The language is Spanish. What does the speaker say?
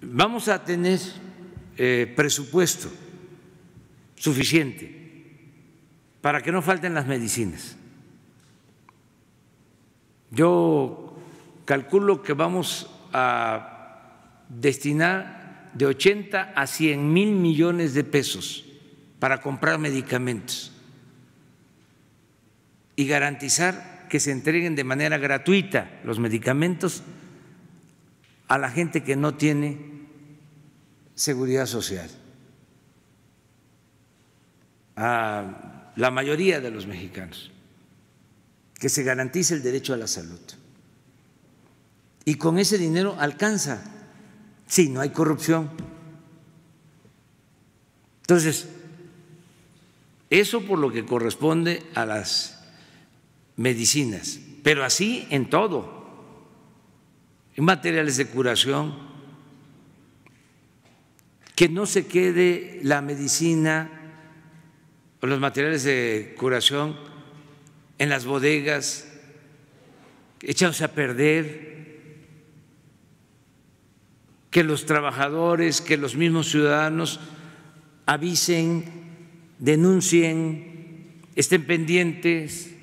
vamos a tener eh, presupuesto suficiente para que no falten las medicinas. Yo calculo que vamos a destinar de 80 a 100 mil millones de pesos para comprar medicamentos y garantizar que se entreguen de manera gratuita los medicamentos a la gente que no tiene seguridad social a la mayoría de los mexicanos, que se garantice el derecho a la salud. Y con ese dinero alcanza, si no hay corrupción. Entonces, eso por lo que corresponde a las medicinas, pero así en todo, en materiales de curación, que no se quede la medicina o los materiales de curación en las bodegas, echados a perder, que los trabajadores, que los mismos ciudadanos avisen, denuncien, estén pendientes